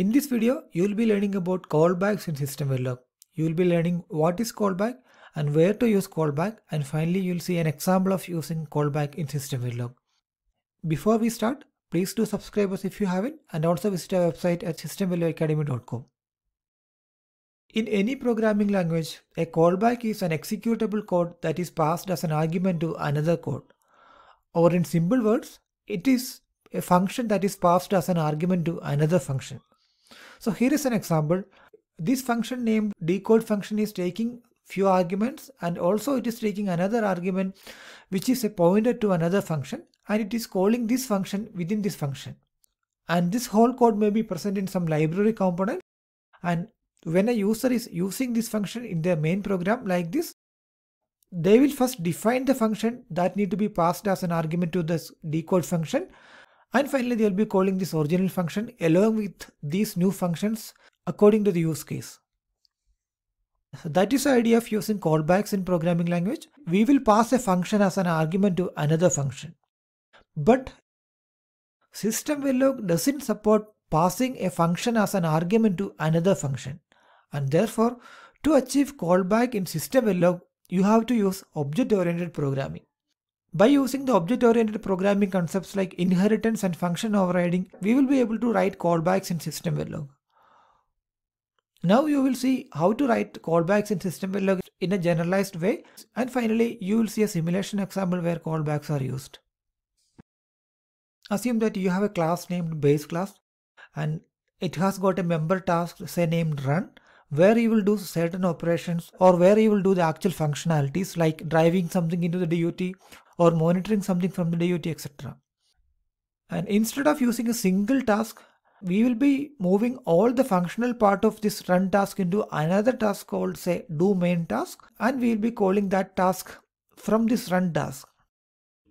In this video, you will be learning about callbacks in System Verilog. You will be learning what is callback and where to use callback and finally you will see an example of using callback in System Verilog. Before we start, please do subscribe us if you haven't and also visit our website at systemvalueacademy.com. In any programming language, a callback is an executable code that is passed as an argument to another code. Or in simple words, it is a function that is passed as an argument to another function. So here is an example. This function named decode function is taking few arguments and also it is taking another argument which is a pointer to another function and it is calling this function within this function. And this whole code may be present in some library component and when a user is using this function in their main program like this, they will first define the function that need to be passed as an argument to this decode function and finally, they will be calling this original function along with these new functions according to the use case. So that is the idea of using callbacks in programming language. We will pass a function as an argument to another function. But system Log doesn't support passing a function as an argument to another function. And therefore, to achieve callback in system Log, you have to use object-oriented programming. By using the object-oriented programming concepts like inheritance and function overriding, we will be able to write callbacks in system Now you will see how to write callbacks in system in a generalized way. And finally, you will see a simulation example where callbacks are used. Assume that you have a class named base class and it has got a member task say named run where you will do certain operations or where you will do the actual functionalities like driving something into the DUT or monitoring something from the DOT, etc. And instead of using a single task, we will be moving all the functional part of this run task into another task called say do main task and we will be calling that task from this run task.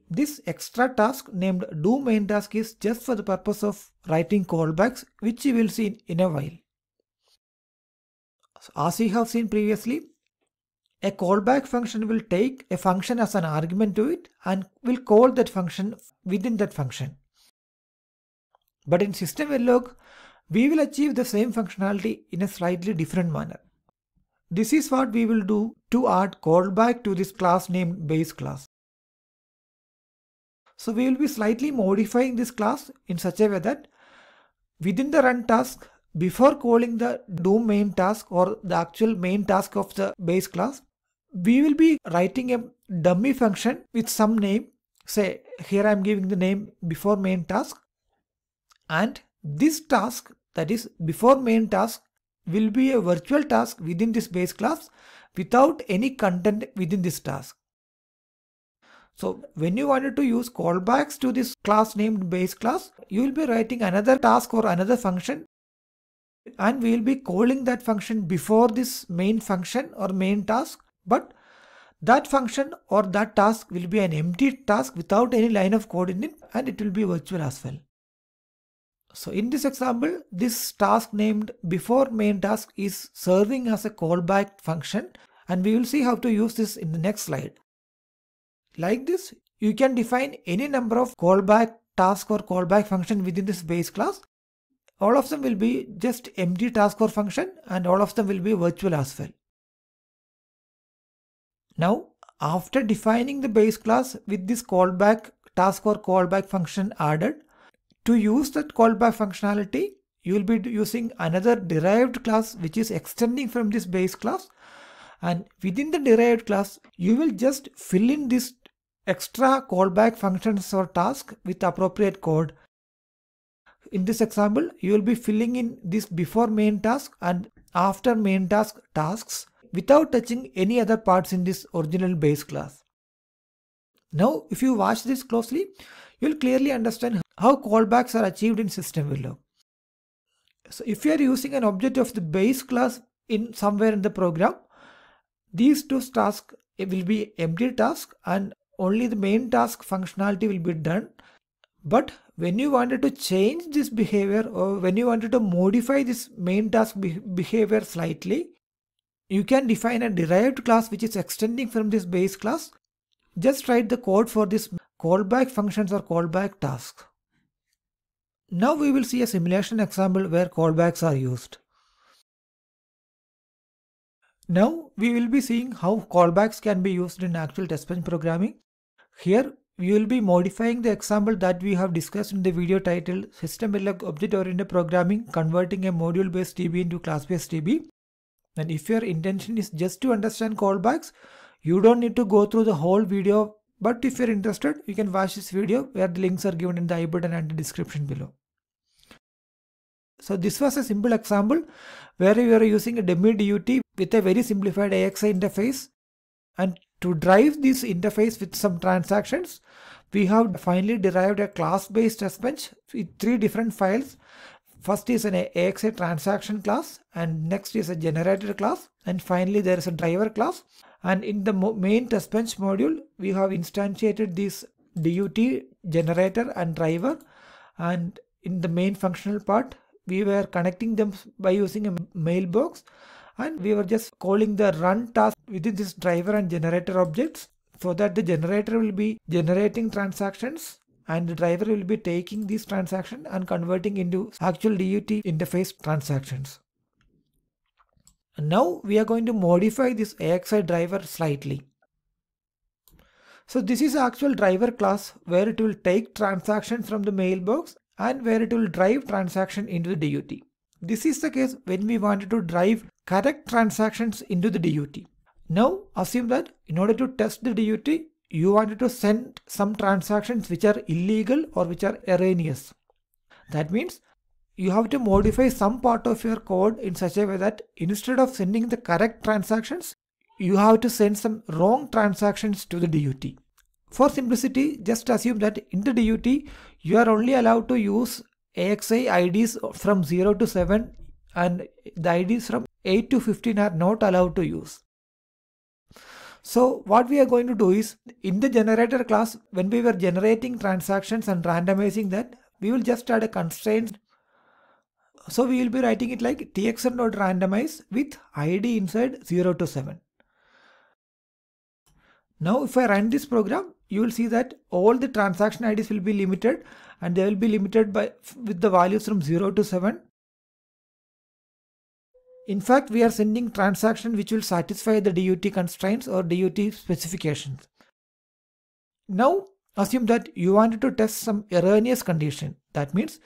This extra task named do main task is just for the purpose of writing callbacks which we will see in a while. So as we have seen previously, a callback function will take a function as an argument to it and will call that function within that function. But in system log, we will achieve the same functionality in a slightly different manner. This is what we will do to add callback to this class named base class. So we will be slightly modifying this class in such a way that within the run task, before calling the do main task or the actual main task of the base class, we will be writing a dummy function with some name. Say here I am giving the name before main task and this task that is before main task will be a virtual task within this base class without any content within this task. So when you wanted to use callbacks to this class named base class, you will be writing another task or another function and we will be calling that function before this main function or main task but that function or that task will be an empty task without any line of code in it and it will be virtual as well. So in this example, this task named before main task is serving as a callback function and we will see how to use this in the next slide. Like this, you can define any number of callback task or callback function within this base class. All of them will be just empty task or function and all of them will be virtual as well. Now, after defining the base class with this callback task or callback function added, to use that callback functionality, you will be using another derived class which is extending from this base class and within the derived class you will just fill in this extra callback functions or task with appropriate code in this example you will be filling in this before main task and after main task tasks without touching any other parts in this original base class. Now, if you watch this closely, you'll clearly understand how callbacks are achieved in system window. So if you are using an object of the base class in somewhere in the program, these two tasks will be empty task and only the main task functionality will be done. But when you wanted to change this behavior or when you wanted to modify this main task be behavior slightly, you can define a derived class which is extending from this base class. Just write the code for this callback functions or callback task. Now we will see a simulation example where callbacks are used. Now we will be seeing how callbacks can be used in actual test bench programming. Here we will be modifying the example that we have discussed in the video titled System Object Oriented Programming Converting a Module Based DB into Class Based DB. And if your intention is just to understand callbacks, you don't need to go through the whole video. But if you're interested, you can watch this video where the links are given in the i button and the description below. So this was a simple example where we are using a dummy DUT with a very simplified AXI interface. And to drive this interface with some transactions, we have finally derived a class-based test bench with three different files First is an AXA transaction class and next is a generator class and finally there is a driver class and in the main test bench module we have instantiated this DUT generator and driver and in the main functional part we were connecting them by using a mailbox and we were just calling the run task within this driver and generator objects so that the generator will be generating transactions and the driver will be taking these transaction and converting into actual DUT interface transactions. now we are going to modify this AXI driver slightly. So this is actual driver class where it will take transaction from the mailbox and where it will drive transaction into the DUT. This is the case when we wanted to drive correct transactions into the DUT. Now assume that in order to test the DUT, you wanted to send some transactions which are illegal or which are erroneous. That means you have to modify some part of your code in such a way that instead of sending the correct transactions, you have to send some wrong transactions to the DUT. For simplicity, just assume that in the DUT, you are only allowed to use AXI IDs from 0 to 7 and the IDs from 8 to 15 are not allowed to use. So what we are going to do is in the generator class, when we were generating transactions and randomizing that, we will just add a constraint. So we will be writing it like txn.randomize with id inside 0 to 7. Now if I run this program, you will see that all the transaction IDs will be limited and they will be limited by with the values from 0 to 7 in fact, we are sending transaction which will satisfy the DUT constraints or DUT specifications. Now, assume that you wanted to test some erroneous condition. That means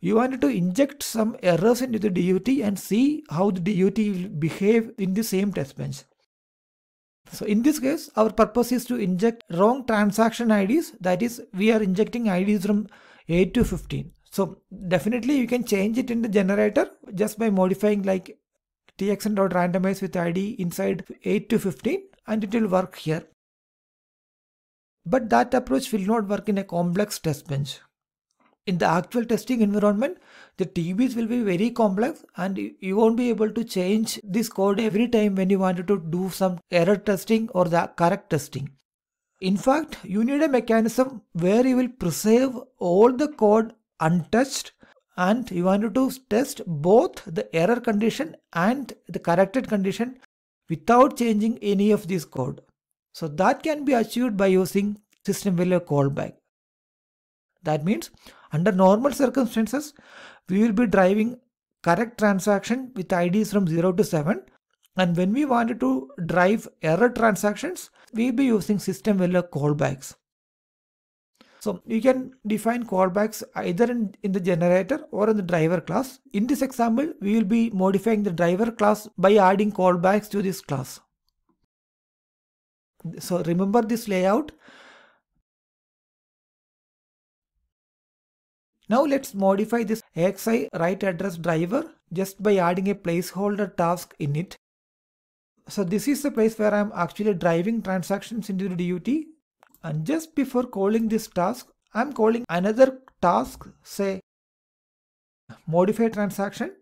you wanted to inject some errors into the DUT and see how the DUT will behave in the same test bench. So in this case, our purpose is to inject wrong transaction IDs. That is, we are injecting IDs from 8 to 15. So definitely you can change it in the generator just by modifying like txn.randomize with id inside 8 to 15 and it will work here. But that approach will not work in a complex test bench. In the actual testing environment, the TBs will be very complex and you won't be able to change this code every time when you wanted to do some error testing or the correct testing. In fact, you need a mechanism where you will preserve all the code untouched and you wanted to test both the error condition and the corrected condition without changing any of this code. So that can be achieved by using system value callback. That means under normal circumstances, we will be driving correct transaction with IDs from 0 to 7 and when we wanted to drive error transactions, we'll be using system value callbacks. So you can define callbacks either in, in the generator or in the driver class. In this example, we will be modifying the driver class by adding callbacks to this class. So remember this layout. Now let's modify this AXI write address driver just by adding a placeholder task in it. So this is the place where I'm actually driving transactions into the DUT and just before calling this task I'm calling another task say modify transaction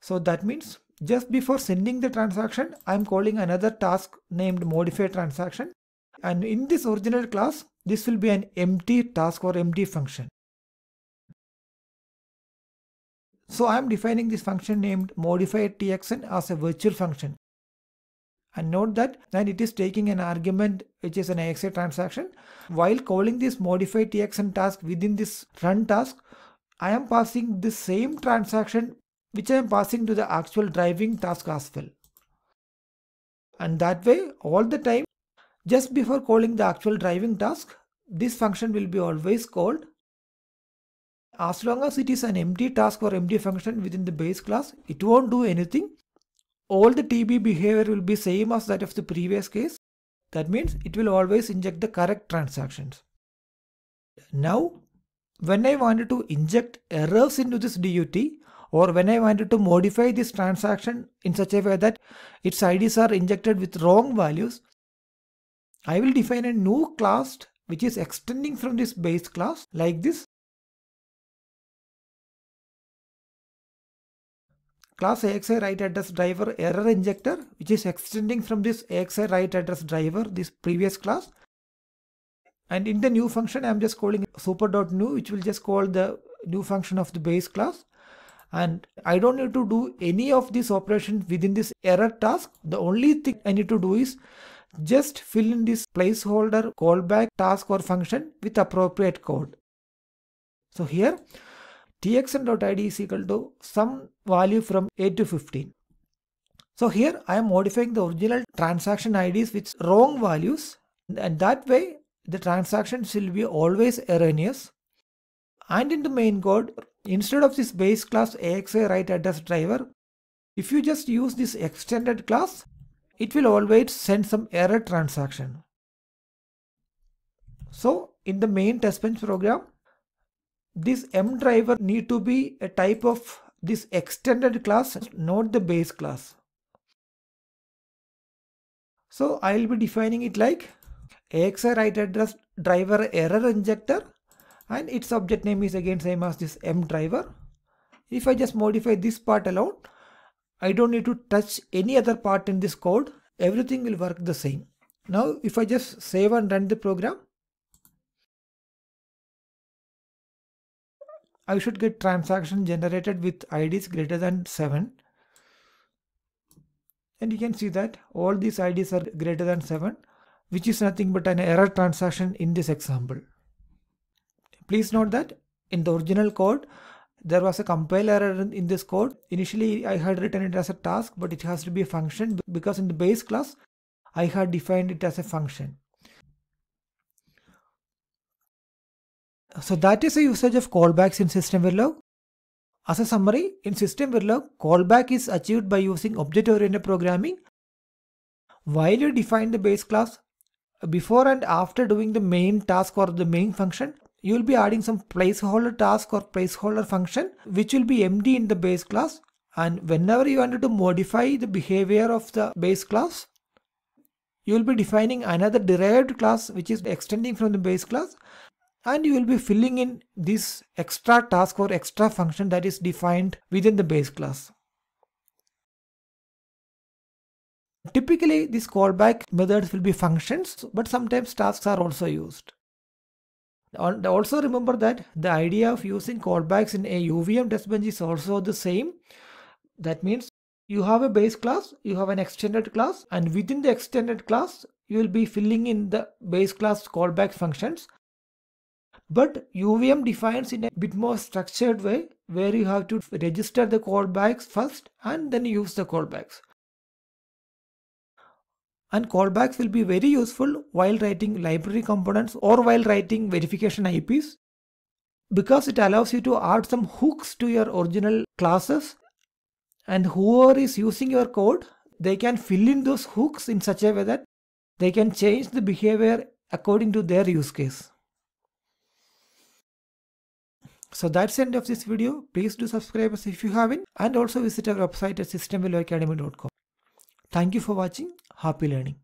so that means just before sending the transaction I'm calling another task named modify transaction and in this original class this will be an empty task or empty function so I'm defining this function named modify txn as a virtual function and note that then it is taking an argument which is an AXA transaction while calling this modify TXN task within this run task I am passing the same transaction which I am passing to the actual driving task as well and that way all the time just before calling the actual driving task this function will be always called as long as it is an empty task or empty function within the base class it won't do anything all the TB behavior will be same as that of the previous case. That means it will always inject the correct transactions. Now, when I wanted to inject errors into this DUT or when I wanted to modify this transaction in such a way that its IDs are injected with wrong values, I will define a new class which is extending from this base class like this class AXI right address driver error injector which is extending from this AXI right address driver this previous class and in the new function I'm just calling super.new which will just call the new function of the base class and I don't need to do any of these operations within this error task the only thing I need to do is just fill in this placeholder callback task or function with appropriate code so here txn.id is equal to some value from 8 to 15. So here I am modifying the original transaction IDs with wrong values and that way the transactions will be always erroneous. And in the main code, instead of this base class AXA write address driver, if you just use this extended class, it will always send some error transaction. So in the main test bench program, this m driver need to be a type of this extended class not the base class so i'll be defining it like axi write address driver error injector and its object name is again same as this m driver if i just modify this part alone i don't need to touch any other part in this code everything will work the same now if i just save and run the program I should get transaction generated with IDs greater than 7 and you can see that all these IDs are greater than 7 which is nothing but an error transaction in this example. Please note that in the original code there was a compile error in this code. Initially I had written it as a task but it has to be a function because in the base class I had defined it as a function. So that is a usage of callbacks in System Verilog. As a summary, in System Verilog, callback is achieved by using object-oriented programming. While you define the base class, before and after doing the main task or the main function, you will be adding some placeholder task or placeholder function which will be empty in the base class and whenever you wanted to modify the behavior of the base class, you will be defining another derived class which is extending from the base class and you will be filling in this extra task or extra function that is defined within the base class. Typically, these callback methods will be functions, but sometimes tasks are also used. Also remember that the idea of using callbacks in a UVM testbench is also the same. That means you have a base class, you have an extended class, and within the extended class, you will be filling in the base class callback functions but UVM defines in a bit more structured way where you have to register the callbacks first and then use the callbacks. And callbacks will be very useful while writing library components or while writing verification IPs because it allows you to add some hooks to your original classes and whoever is using your code they can fill in those hooks in such a way that they can change the behavior according to their use case. So that's the end of this video. Please do subscribe us if you haven't and also visit our website at systemvalueacademy.com. Thank you for watching. Happy learning.